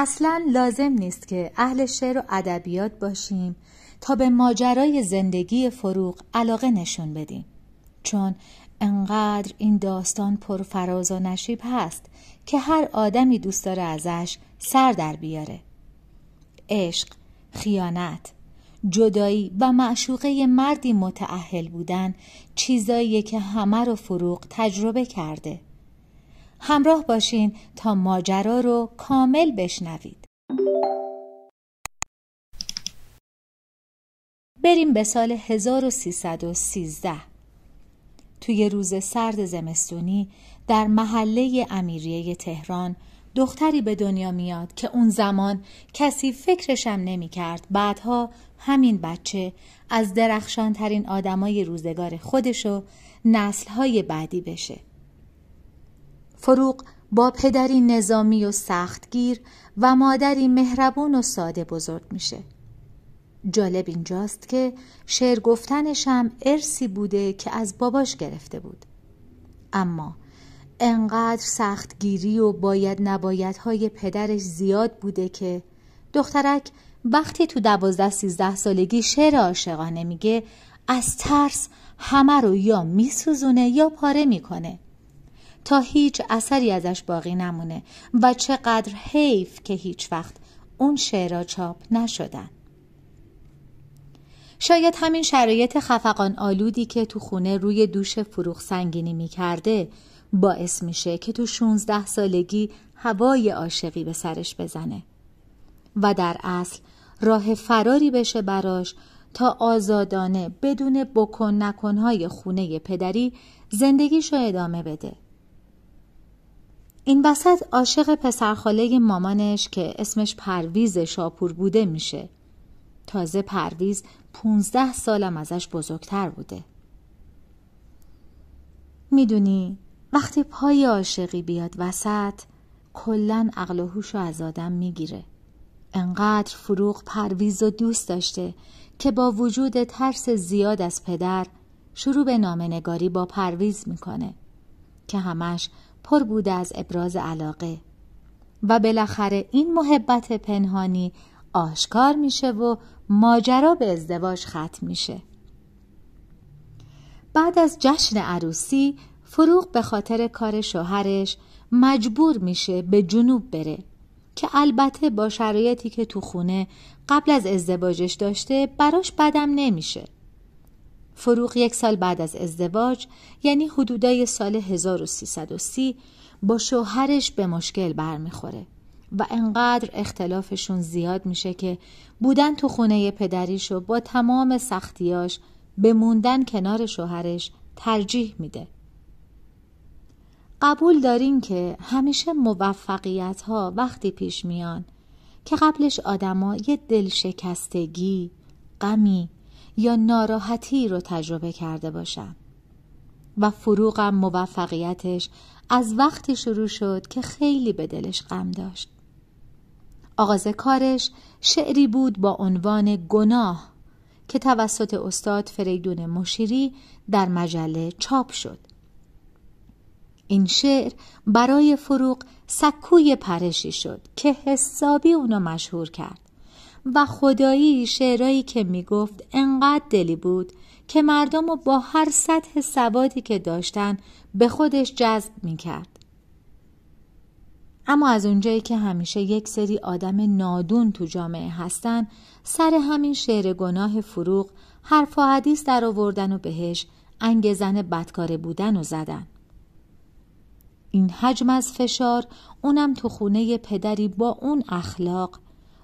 اصلا لازم نیست که اهل شعر و ادبیات باشیم تا به ماجرای زندگی فروغ علاقه نشون بدیم چون انقدر این داستان پر فراز و نشیب هست که هر آدمی دوست داره ازش سر در بیاره عشق، خیانت، جدایی و معشوقه مردی متعهل بودن چیزایی که همه رو فروغ تجربه کرده همراه باشین تا ماجرا رو کامل بشنوید. بریم به سال 1313 توی روز سرد زمستونی در محله امیریه تهران دختری به دنیا میاد که اون زمان کسی فکرشم نمی کرد بعدها همین بچه از درخشانترین آدمای روزگار خودشو نسلهای بعدی بشه فروغ با پدری نظامی و سختگیر و مادری مهربون و ساده بزرگ میشه. جالب اینجاست که شعر گفتنش هم ارسی بوده که از باباش گرفته بود. اما انقدر سختگیری و باید نبایدهای پدرش زیاد بوده که دخترک وقتی تو دوازده سیزده سالگی شعر عاشقانه میگه از ترس همه رو یا میسوزونه یا پاره میکنه تا هیچ اثری ازش باقی نمونه و چقدر حیف که هیچ وقت اون شعرا چاپ نشدن شاید همین شرایط خفقان آلودی که تو خونه روی دوش فروخ سنگینی می کرده باعث میشه که تو 16 سالگی هوای عاشقی به سرش بزنه و در اصل راه فراری بشه براش تا آزادانه بدون بکن نکنهای خونه پدری زندگیشو ادامه بده این وسط عاشق پسرخاله مامانش که اسمش پرویز شاپور بوده میشه. تازه پرویز 15 سالم ازش بزرگتر بوده. میدونی وقتی پای عاشقی بیاد وسط کلا عقل و هوش از آدم میگیره. انقدر فروغ پرویز و دوست داشته که با وجود ترس زیاد از پدر شروع به نامنگاری با پرویز میکنه که همش پر بوده از ابراز علاقه و بالاخره این محبت پنهانی آشکار میشه و ماجرا به ازدواج ختم میشه بعد از جشن عروسی فروغ به خاطر کار شوهرش مجبور میشه به جنوب بره که البته با شرایطی که تو خونه قبل از ازدواجش داشته براش بدم نمیشه فروغ یک سال بعد از ازدواج یعنی حدودای سال 1330 با شوهرش به مشکل برمیخوره و انقدر اختلافشون زیاد میشه که بودن تو خونه پدریش و با تمام سختیاش به موندن کنار شوهرش ترجیح میده قبول دارین که همیشه موفقیت ها وقتی پیش میان که قبلش آدما یه دل غمی یا ناراحتی رو تجربه کرده باشم و فروغم موفقیتش از وقتی شروع شد که خیلی به دلش غم داشت آغاز کارش شعری بود با عنوان گناه که توسط استاد فریدون مشیری در مجله چاپ شد این شعر برای فروغ سکوی پرشی شد که حسابی اونو مشهور کرد و خدایی شعرایی که میگفت انقدر دلی بود که مردم رو با هر سطح سوادی که داشتن به خودش جذب میکرد. اما از اونجایی که همیشه یک سری آدم نادون تو جامعه هستن سر همین شعر گناه فروغ حرف و حدیث در آوردن و بهش انگزن بدکاره بودن و زدن این حجم از فشار اونم تو خونه پدری با اون اخلاق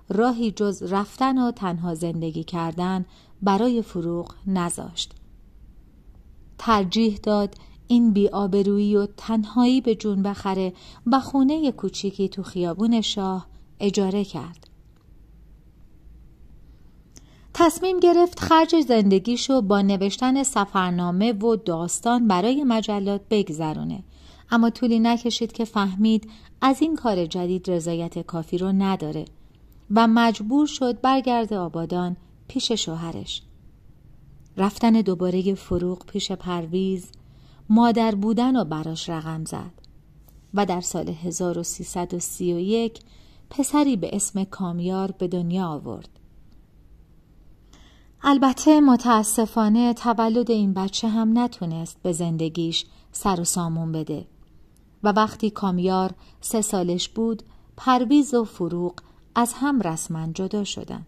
راهی جز رفتن و تنها زندگی کردن برای فروغ نذاشت ترجیح داد این بیآبرویی و تنهایی به جون بخره و خونه کوچیکی تو خیابون شاه اجاره کرد تصمیم گرفت خرج زندگیشو با نوشتن سفرنامه و داستان برای مجلات بگذرونه اما طولی نکشید که فهمید از این کار جدید رضایت کافی رو نداره و مجبور شد برگرد آبادان پیش شوهرش رفتن دوباره فروغ پیش پرویز مادر بودن و براش رقم زد و در سال 1331 پسری به اسم کامیار به دنیا آورد البته متاسفانه تولد این بچه هم نتونست به زندگیش سر و سامون بده و وقتی کامیار سه سالش بود پرویز و فروغ از هم رسما جدا شدن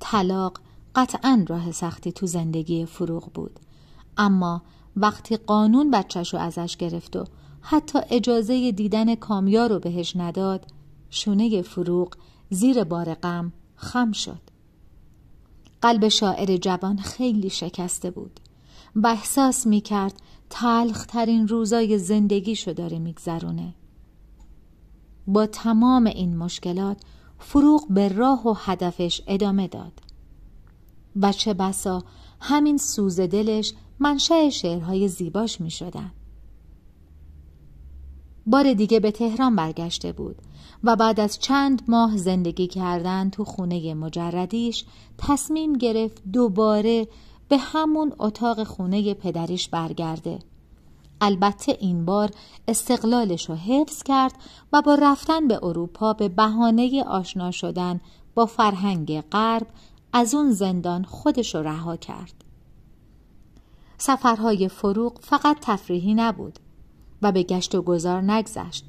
طلاق قطعا راه سختی تو زندگی فروغ بود اما وقتی قانون بچهش رو ازش گرفت و حتی اجازه دیدن کامیا رو بهش نداد شونه فروغ زیر بار غم خم شد قلب شاعر جوان خیلی شکسته بود و احساس می کرد تلخترین روزای زندگیشو داره میگذرونه با تمام این مشکلات فروغ به راه و هدفش ادامه داد و چه بسا همین سوز دلش منشأ شعرهای زیباش می شدن. بار دیگه به تهران برگشته بود و بعد از چند ماه زندگی کردن تو خونه مجردیش تصمیم گرفت دوباره به همون اتاق خونه پدریش برگرده البته این بار استقلالش رو حفظ کرد و با رفتن به اروپا به بهانه آشنا شدن با فرهنگ غرب از اون زندان خودش رو رها کرد. سفرهای فروغ فقط تفریحی نبود و به گشت و گذار نگذشت.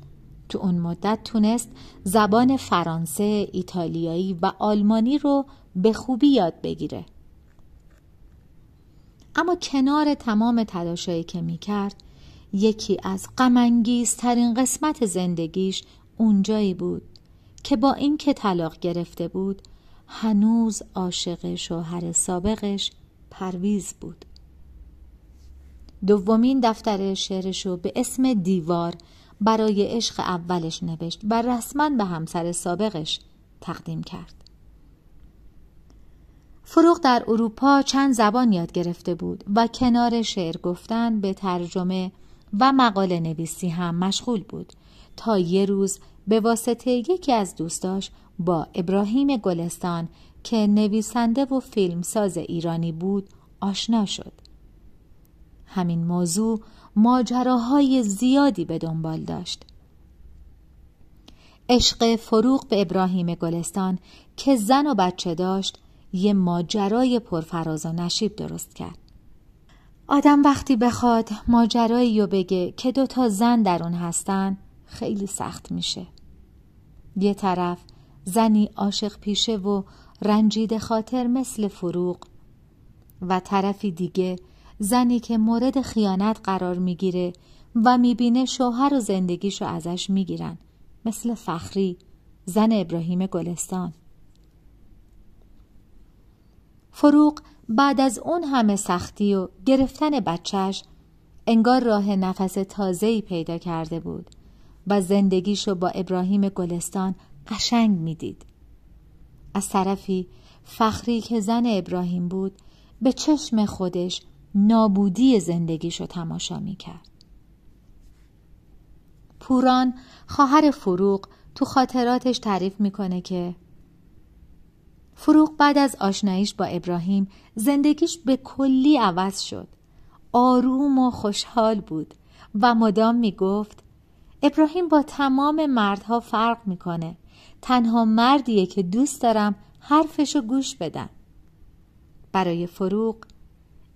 تو اون مدت تونست زبان فرانسه، ایتالیایی و آلمانی رو به خوبی یاد بگیره. اما کنار تمام تلاشایی که می کرد یکی از غمانگیزترین قسمت زندگیش اونجایی بود که با اینکه طلاق گرفته بود هنوز عاشق شوهر سابقش پرویز بود دومین دفتر شعرش رو به اسم دیوار برای عشق اولش نوشت و رسما به همسر سابقش تقدیم کرد فروغ در اروپا چند زبان یاد گرفته بود و کنار شعر گفتن به ترجمه و مقاله نویسی هم مشغول بود تا یه روز به واسطه یکی از دوستاش با ابراهیم گلستان که نویسنده و فیلمساز ایرانی بود آشنا شد همین موضوع ماجراهای زیادی به دنبال داشت عشق فروغ به ابراهیم گلستان که زن و بچه داشت یه ماجرای پرفراز و نشیب درست کرد آدم وقتی بخواد ماجرایی رو بگه که دوتا زن در اون هستن خیلی سخت میشه یه طرف زنی عاشق پیشه و رنجید خاطر مثل فروغ و طرفی دیگه زنی که مورد خیانت قرار میگیره و میبینه شوهر و زندگیشو ازش میگیرن مثل فخری زن ابراهیم گلستان فروغ بعد از اون همه سختی و گرفتن بچهش انگار راه نفس تازه‌ای پیدا کرده بود و زندگیشو با ابراهیم گلستان قشنگ میدید. از طرفی فخری که زن ابراهیم بود به چشم خودش نابودی زندگیشو تماشا کرد. پوران خواهر فروغ تو خاطراتش تعریف میکنه که فروغ بعد از آشناییش با ابراهیم زندگیش به کلی عوض شد. آروم و خوشحال بود و مدام می گفت ابراهیم با تمام مردها فرق میکنه. تنها مردیه که دوست دارم حرفشو گوش بدن. برای فروغ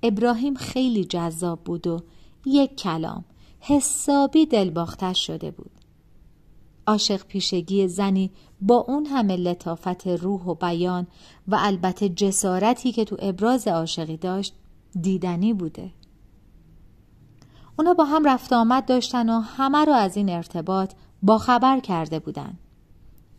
ابراهیم خیلی جذاب بود و یک کلام حسابی دلباختش شده بود. عاشق پیشگی زنی با اون همه لطافت روح و بیان و البته جسارتی که تو ابراز عاشقی داشت دیدنی بوده اونا با هم رفت آمد داشتن و همه رو از این ارتباط با خبر کرده بودن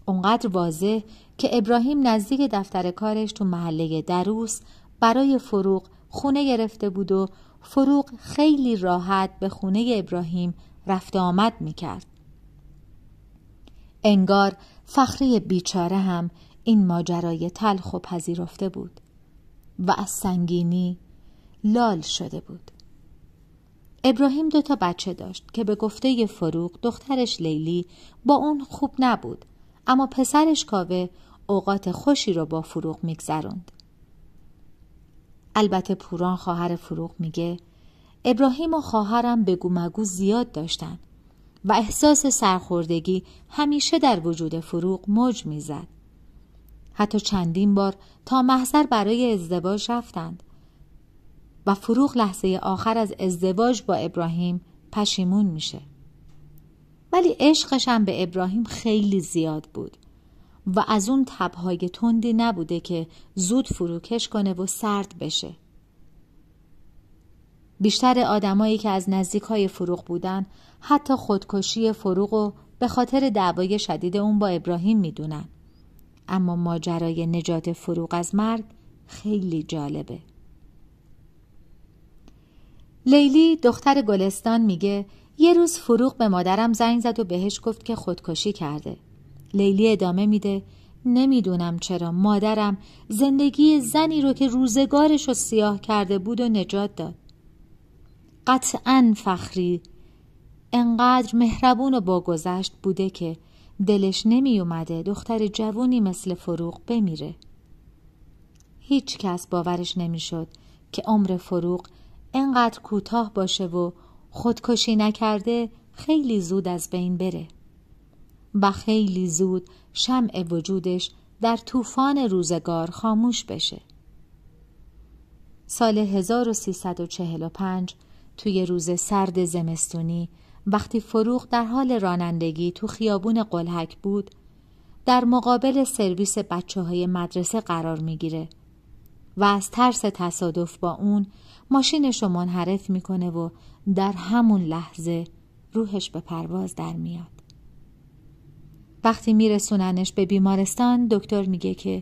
اونقدر واضح که ابراهیم نزدیک دفتر کارش تو محله دروس برای فروغ خونه گرفته بود و فروغ خیلی راحت به خونه ابراهیم رفت آمد میکرد انگار فخری بیچاره هم این ماجرای تلخ و پذیرفته بود و از سنگینی لال شده بود ابراهیم دو تا بچه داشت که به گفته فروغ دخترش لیلی با اون خوب نبود اما پسرش کاوه اوقات خوشی رو با فروغ میگذروند البته پوران خواهر فروغ میگه ابراهیم و خواهرم بگو مگو زیاد داشتند. و احساس سرخوردگی همیشه در وجود فروغ موج میزد. حتی چندین بار تا محضر برای ازدواج رفتند و فروغ لحظه آخر از ازدواج با ابراهیم پشیمون میشه. ولی عشقش هم به ابراهیم خیلی زیاد بود و از اون تبهای تندی نبوده که زود فروکش کنه و سرد بشه. بیشتر آدمایی که از نزدیک های فروغ بودن حتی خودکشی فروغ و به خاطر دعوای شدید اون با ابراهیم میدونن اما ماجرای نجات فروغ از مرگ خیلی جالبه لیلی دختر گلستان میگه یه روز فروغ به مادرم زنگ زد و بهش گفت که خودکشی کرده لیلی ادامه میده نمیدونم چرا مادرم زندگی زنی رو که روزگارش رو سیاه کرده بود و نجات داد قطعا فخری انقدر مهربون و باگذشت بوده که دلش نمی اومده دختر جوونی مثل فروغ بمیره هیچ کس باورش نمیشد که عمر فروغ انقدر کوتاه باشه و خودکشی نکرده خیلی زود از بین بره و خیلی زود شمع وجودش در طوفان روزگار خاموش بشه سال 1345 توی روز سرد زمستونی وقتی فروغ در حال رانندگی تو خیابون قلحک بود در مقابل سرویس بچه های مدرسه قرار میگیره و از ترس تصادف با اون ماشینش رو منحرف میکنه و در همون لحظه روحش به پرواز در میاد وقتی میرسوننش به بیمارستان دکتر میگه که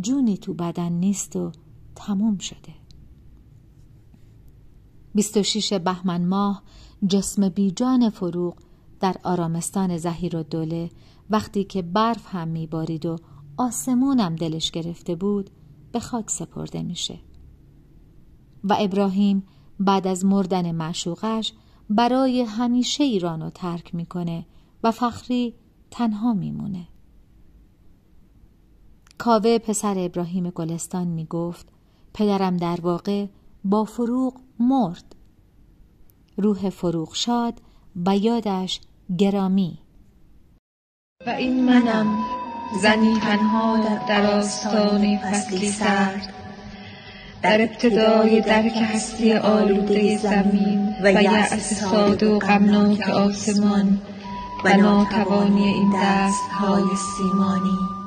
جونی تو بدن نیست و تموم شده 26 بهمن ماه جسم بیجان فروغ در آرامستان زهیر و دوله وقتی که برف هم میبارید و آسمونم دلش گرفته بود به خاک سپرده میشه و ابراهیم بعد از مردن معشوقش برای همیشه ایران رو ترک میکنه و فخری تنها میمونه کاوه پسر ابراهیم گلستان میگفت پدرم در واقع با فروغ مرد روح فروغ شاد و یادش گرامی و این منم زنی تنها در آستان فصلی سر در ابتدای درک هستی آلوده زمین و یعص ساده و غمناک آسمان و ناتوانی این های سیمانی